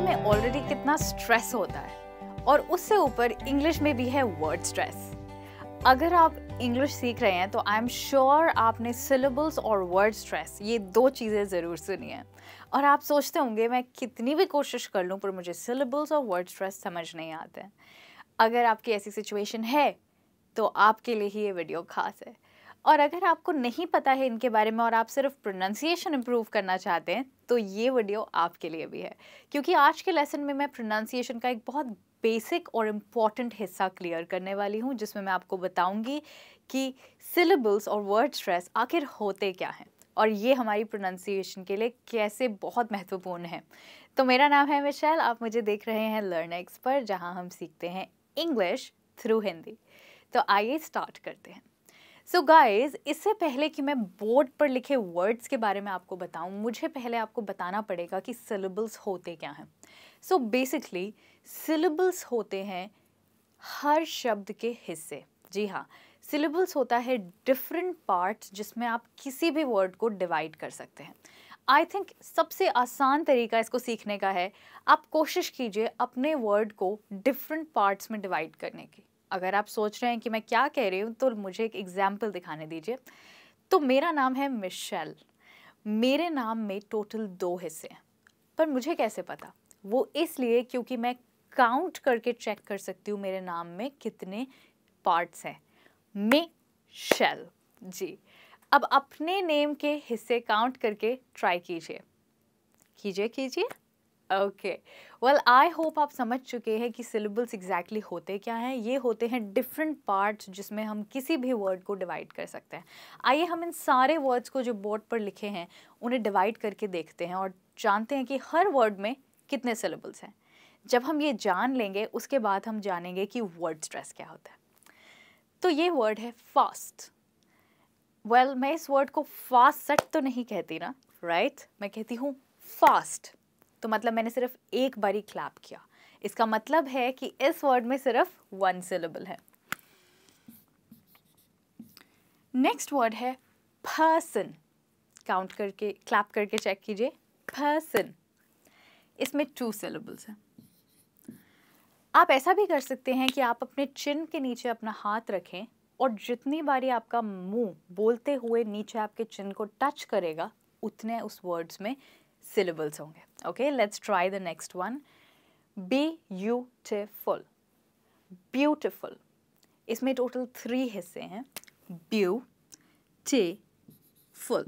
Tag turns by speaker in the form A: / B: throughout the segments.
A: में ऑलरेडी कितना स्ट्रेस होता है और उससे ऊपर इंग्लिश में भी है वर्ड स्ट्रेस अगर आप इंग्लिश सीख रहे हैं तो आई एम श्योर आपने सिलेबल्स और वर्ड स्ट्रेस ये दो चीज़ें ज़रूर सुनी हैं और आप सोचते होंगे मैं कितनी भी कोशिश कर लूँ पर मुझे सिलेबल्स और वर्ड स्ट्रेस समझ नहीं आते हैं अगर आपकी ऐसी सिचुएशन है तो आपके लिए ही ये वीडियो खास है और अगर आपको नहीं पता है इनके बारे में और आप सिर्फ प्रोनाउंसिएशन इम्प्रूव करना चाहते हैं तो ये वीडियो आपके लिए भी है क्योंकि आज के लेसन में मैं प्रोनाउंसिएशन का एक बहुत बेसिक और इम्पॉर्टेंट हिस्सा क्लियर करने वाली हूँ जिसमें मैं आपको बताऊँगी कि सिलेबल्स और वर्ड स्ट्रेस आखिर होते क्या हैं और ये हमारी प्रोनाउंसिएशन के लिए कैसे बहुत महत्वपूर्ण है तो मेरा नाम है मिशैल आप मुझे देख रहे हैं लर्न एक्स पर जहाँ हम सीखते हैं इंग्लिश थ्रू हिंदी तो आइए स्टार्ट करते हैं सो so गाइस इससे पहले कि मैं बोर्ड पर लिखे वर्ड्स के बारे में आपको बताऊं मुझे पहले आपको बताना पड़ेगा कि सिलेबल्स होते क्या हैं सो बेसिकली सिलेबल्स होते हैं हर शब्द के हिस्से जी हाँ सिलेबल्स होता है डिफरेंट पार्ट्स जिसमें आप किसी भी वर्ड को डिवाइड कर सकते हैं आई थिंक सबसे आसान तरीका इसको सीखने का है आप कोशिश कीजिए अपने वर्ड को डिफरेंट पार्ट्स में डिवाइड करने की अगर आप सोच रहे हैं कि मैं क्या कह रही हूँ तो मुझे एक एग्जाम्पल दिखाने दीजिए तो मेरा नाम है मिशेल मेरे नाम में टोटल दो हिस्से हैं पर मुझे कैसे पता वो इसलिए क्योंकि मैं काउंट करके चेक कर सकती हूँ मेरे नाम में कितने पार्ट्स हैं मे शेल जी अब अपने नेम के हिस्से काउंट करके ट्राई कीजिए कीजिए कीजिए ओके वेल आई होप आप समझ चुके हैं कि सिलेबल्स एग्जैक्टली exactly होते क्या हैं ये होते हैं डिफरेंट पार्ट्स जिसमें हम किसी भी वर्ड को डिवाइड कर सकते हैं आइए हम इन सारे वर्ड्स को जो बोर्ड पर लिखे हैं उन्हें डिवाइड करके देखते हैं और जानते हैं कि हर वर्ड में कितने सिलेबल्स हैं जब हम ये जान लेंगे उसके बाद हम जानेंगे कि वर्ड स्ट्रेस क्या होता है तो ये वर्ड है फास्ट वेल well, मैं इस वर्ड को फास्ट सेट तो नहीं कहती ना राइट right? मैं कहती हूँ फास्ट तो मतलब मैंने सिर्फ एक बारी क्लैप किया इसका मतलब है कि इस वर्ड में सिर्फ वन सिलेबल है नेक्स्ट वर्ड है पर्सन काउंट करके क्लैप करके चेक कीजिए पर्सन इसमें टू सिलेबल्स हैं आप ऐसा भी कर सकते हैं कि आप अपने चिन के नीचे अपना हाथ रखें और जितनी बारी आपका मुंह बोलते हुए नीचे आपके चिन को टच करेगा उतने उस वर्ड्स में सिलेबल्स होंगे okay let's try the next one beautiful beautiful इसमें टोटल थ्री हिस्से हैं beautiful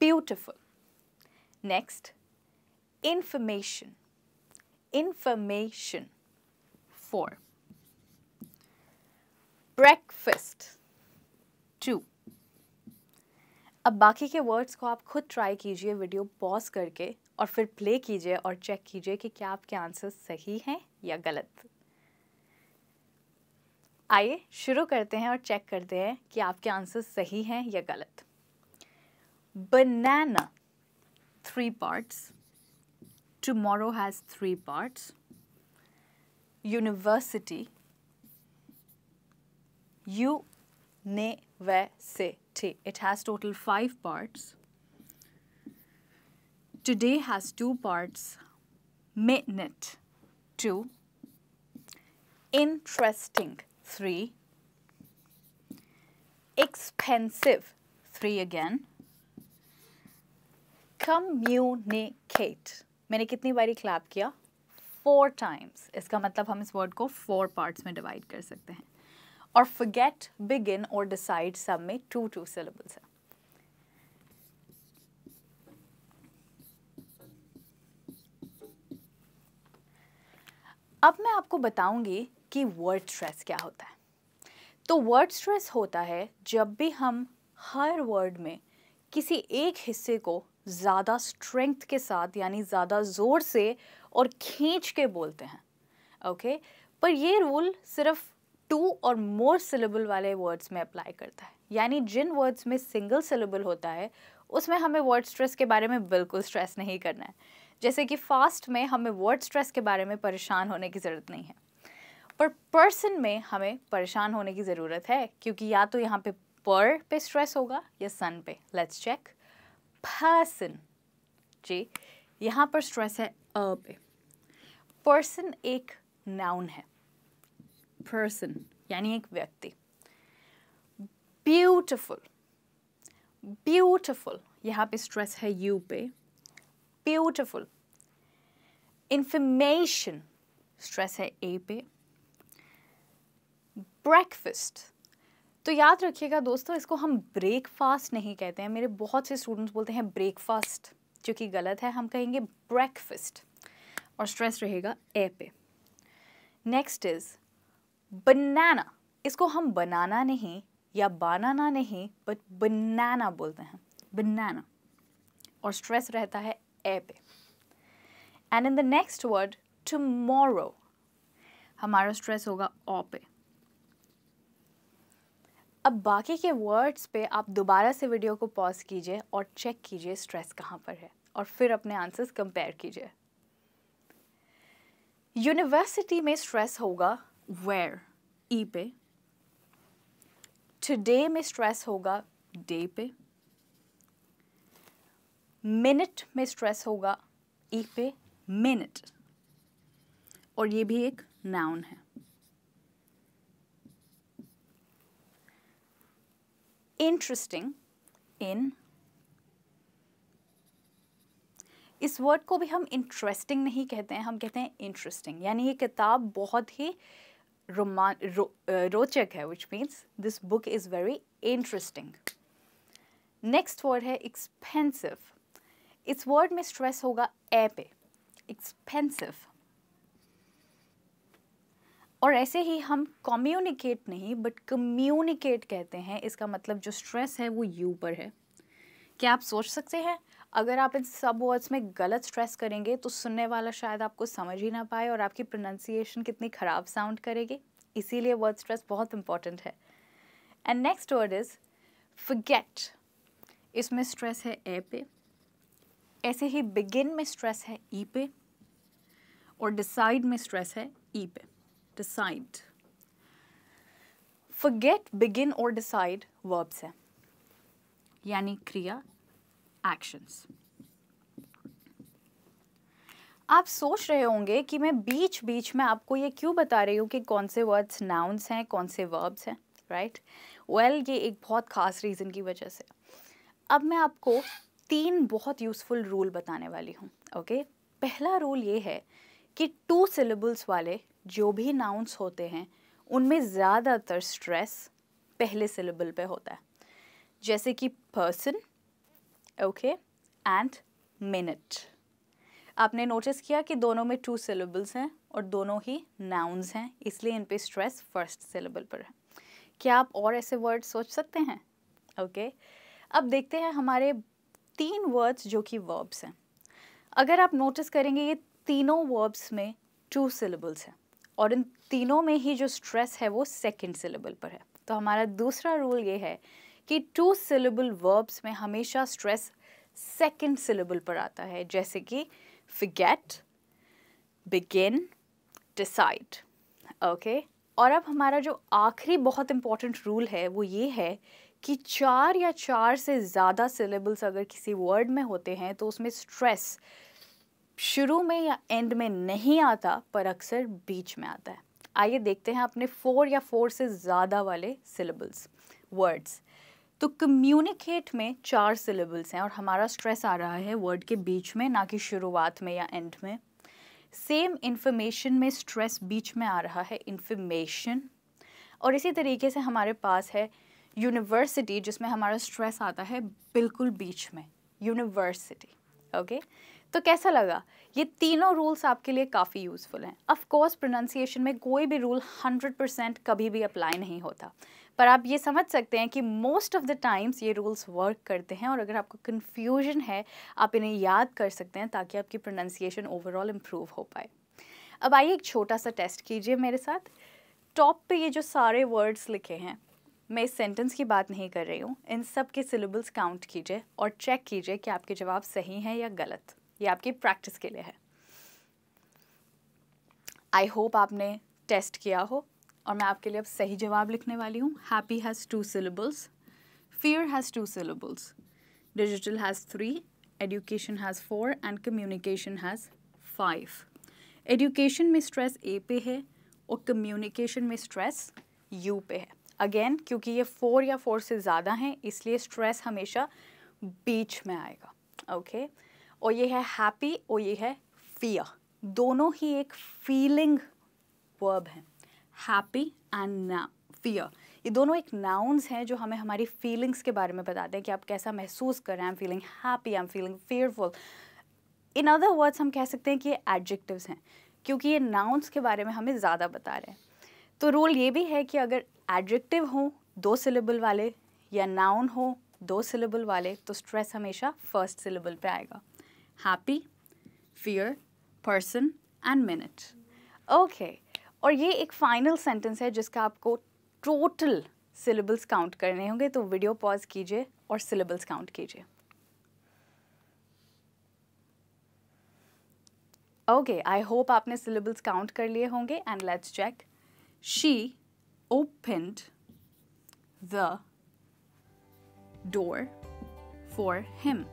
A: beautiful next information information. 4. Breakfast. two अब बाकी के वर्ड्स को आप खुद ट्राई कीजिए वीडियो पॉज करके और फिर प्ले कीजिए और चेक कीजिए कि क्या आपके आंसर सही हैं या गलत आइए शुरू करते हैं और चेक करते हैं कि आपके आंसर सही हैं या गलत banana three parts tomorrow has three parts university, te It has total five parts. Today has two parts, minute, two, interesting, three, expensive, three again, communicate, मैंने कितनी बारी क्लैप किया फोर टाइम्स इसका मतलब हम इस वर्ड को फोर पार्ट्स में डिवाइड कर सकते हैं और फगेट बिगिन और डिसाइड सब में टू टू सिलेबल्स है अब मैं आपको बताऊंगी कि वर्ड स्ट्रेस क्या होता है तो वर्ड स्ट्रेस होता है जब भी हम हर वर्ड में किसी एक हिस्से को ज़्यादा स्ट्रेंथ के साथ यानी ज़्यादा ज़ोर से और खींच के बोलते हैं ओके okay? पर ये रूल सिर्फ टू और मोर सिलेबल वाले वर्ड्स में अप्लाई करता है यानी जिन वर्ड्स में सिंगल सिलेबल होता है उसमें हमें वर्ड स्ट्रेस के बारे में बिल्कुल स्ट्रेस नहीं करना है जैसे कि फास्ट में हमें वर्ड स्ट्रेस के बारे में परेशान होने की ज़रूरत नहीं है पर पर्सन में हमें परेशान होने की ज़रूरत है क्योंकि या तो यहाँ पे पर पे स्ट्रेस होगा या सन पे लेट्स चेक पर्सन जी यहाँ पर स्ट्रेस है अ पे पर्सन एक नाउन है पर्सन यानी एक व्यक्ति ब्यूटिफुल ब्यूटिफुल यहाँ पे स्ट्रेस है यू पे ब्यूटिफुल इंफॉर्मेशन स्ट्रेस है ए पे ब्रेकफास्ट तो याद रखिएगा दोस्तों इसको हम ब्रेकफास्ट नहीं कहते हैं मेरे बहुत से स्टूडेंट्स बोलते हैं ब्रेकफास्ट जो कि गलत है हम कहेंगे ब्रेकफास्ट और स्ट्रेस रहेगा ए पे नेक्स्ट इज़ बनाना इसको हम बनाना नहीं या बनाना नहीं बट बनाना बोलते हैं बनाना और स्ट्रेस रहता है ए पे and in the next word tomorrow हमारा स्ट्रेस होगा ओ पे अब बाकी के वर्ड्स पे आप दोबारा से वीडियो को पॉज कीजिए और चेक कीजिए स्ट्रेस कहाँ पर है और फिर अपने आंसर्स कंपेयर कीजिए यूनिवर्सिटी में स्ट्रेस होगा वेयर ई e पे टुडे में स्ट्रेस होगा डे पे मिनट में स्ट्रेस होगा ई e पे मिनट और ये भी एक नाउन है इंटरेस्टिंग इन इस वर्ड को भी हम इंटरेस्टिंग नहीं कहते हैं हम कहते हैं इंटरेस्टिंग यानी ये किताब बहुत ही रोमान रो, रोचक है which means this book is very interesting next word है एक्सपेंसिव इस वर्ड में स्ट्रेस होगा ए पे एक्सपेंसिव और ऐसे ही हम कम्युनिकेट नहीं बट कम्युनिकेट कहते हैं इसका मतलब जो स्ट्रेस है वो यू पर है क्या आप सोच सकते हैं अगर आप इन सब वर्ड्स में गलत स्ट्रेस करेंगे तो सुनने वाला शायद आपको समझ ही ना पाए और आपकी प्रोनाउंसिएशन कितनी ख़राब साउंड करेगी इसीलिए वर्ड स्ट्रेस बहुत इंपॉर्टेंट है and next word is forget इसमें स्ट्रेस है ए पे ऐसे ही बिगिन में स्ट्रेस है ई पे और डिसाइड में स्ट्रेस है ई पे डिसाइड फॉरगेट बिगिन और डिसाइड वर्ब्स हैं यानी क्रिया एक्शंस आप सोच रहे होंगे कि मैं बीच बीच में आपको ये क्यों बता रही हूँ कि कौन से वर्ड्स नाउंस हैं कौन से वर्ब्स हैं राइट वेल well, ये एक बहुत ख़ास रीज़न की वजह से अब मैं आपको तीन बहुत यूज़फुल रूल बताने वाली हूँ ओके okay? पहला रूल ये है कि टू सिलेबल्स वाले जो भी नाउन्स होते हैं उनमें ज़्यादातर स्ट्रेस पहले सिलेबल पे होता है जैसे कि पर्सन ओके एंड मिनट आपने नोटिस किया कि दोनों में टू सिलेबल्स हैं और दोनों ही नाउन्स हैं इसलिए इन पे स्ट्रेस फर्स्ट सिलेबल पर है क्या आप और ऐसे वर्ड सोच सकते हैं ओके okay. अब देखते हैं हमारे तीन वर्ड्स जो कि वर्ब्स हैं अगर आप नोटिस करेंगे ये तीनों वर्ब्स में टू सिलेबल्स हैं और इन तीनों में ही जो स्ट्रेस है वो सेकेंड सिलेबल पर है तो हमारा दूसरा रूल ये है कि टू सिलेबल वर्ब्स में हमेशा स्ट्रेस सेकेंड सिलेबल पर आता है जैसे कि फिगेट बिगिन डिसाइड ओके और अब हमारा जो आखिरी बहुत इम्पॉर्टेंट रूल है वो ये है कि चार या चार से ज़्यादा सिलेबल्स अगर किसी वर्ड में होते हैं तो उसमें स्ट्रेस शुरू में या एंड में नहीं आता पर अक्सर बीच में आता है आइए देखते हैं अपने फोर या फोर से ज़्यादा वाले सिलेबल्स वर्ड्स तो कम्युनिकेट में चार सिलेबल्स हैं और हमारा स्ट्रेस आ रहा है वर्ड के बीच में ना कि शुरुआत में या एंड में सेम इन्फॉर्मेशन में स्ट्रेस बीच में आ रहा है इन्फॉर्मेशन और इसी तरीके से हमारे पास है यूनिवर्सिटी जिसमें हमारा स्ट्रेस आता है बिल्कुल बीच में यूनिवर्सिटी ओके okay? तो कैसा लगा ये तीनों रूल्स आपके लिए काफ़ी यूज़फुल हैं ऑफ कोर्स प्रोनाउंसिएशन में कोई भी रूल 100% कभी भी अप्लाई नहीं होता पर आप ये समझ सकते हैं कि मोस्ट ऑफ़ द टाइम्स ये रूल्स वर्क करते हैं और अगर आपको कन्फ्यूजन है आप इन्हें याद कर सकते हैं ताकि आपकी प्रोनाउंसिएशन ओवरऑल इम्प्रूव हो पाए अब आइए एक छोटा सा टेस्ट कीजिए मेरे साथ टॉप पे ये जो सारे वर्ड्स लिखे हैं मैं इस सेंटेंस की बात नहीं कर रही हूँ इन सब के सिलेबल्स काउंट कीजिए और चेक कीजिए कि आपके जवाब सही हैं या गलत ये आपकी प्रैक्टिस के लिए है आई होप आपने टेस्ट किया हो और मैं आपके लिए अब सही जवाब लिखने वाली हूँ happy has two syllables fear has two syllables digital has three education has four and communication has five education में स्ट्रेस ए पे है और कम्युनिकेशन में स्ट्रेस यू पे है अगेन क्योंकि ये फोर या फोर से ज़्यादा हैं इसलिए स्ट्रेस हमेशा बीच में आएगा ओके okay? और ये है हैप्पी और ये है फियर दोनों ही एक फीलिंग वर्ब हैं हैप्पी एंड ना फियर ये दोनों एक नाउन्स हैं जो हमें हमारी फीलिंग्स के बारे में बताते हैं कि आप कैसा महसूस कर रहे हैं I am feeling happy I am feeling fearful in other words हम कह सकते हैं कि ये एडजेक्टिव्स हैं क्योंकि ये नाउन्स के बारे में हमें ज़्यादा बता रहे हैं तो रूल ये भी है कि अगर एडजेक्टिव हो दो सिलेबल वाले या नाउन हो दो सिलेबल वाले तो स्ट्रेस हमेशा फर्स्ट सिलेबल पे आएगा happy fear person and minute okay और ये एक फाइनल सेंटेंस है जिसका आपको टोटल सिलेबल्स काउंट करने होंगे तो वीडियो पॉज कीजिए और सिलेबल्स काउंट कीजिए ओके आई होप आपने सिलेबल्स काउंट कर लिए होंगे and let's check she opened the door for him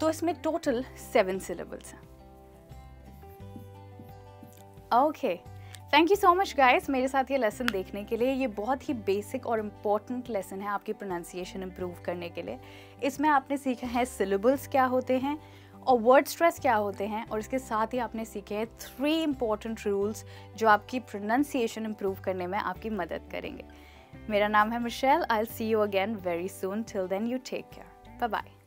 A: तो इसमें टोटल सेवन सिलेबल्स हैं okay thank you so much guys मेरे साथ ये लेसन देखने के लिए ये बहुत ही बेसिक और इम्पॉर्टेंट लेसन है आपकी प्रोनाउंसिएशन इम्प्रूव करने के लिए इसमें आपने सीखा है सिलेबल्स क्या होते हैं और वर्ड स्ट्रेस क्या होते हैं और इसके साथ ही आपने सीखे हैं थ्री इम्पॉर्टेंट रूल्स जो आपकी प्रोनाउंसिएशन इम्प्रूव करने में आपकी मदद करेंगे मेरा नाम है Michelle I see you again very soon till then you take care bye bye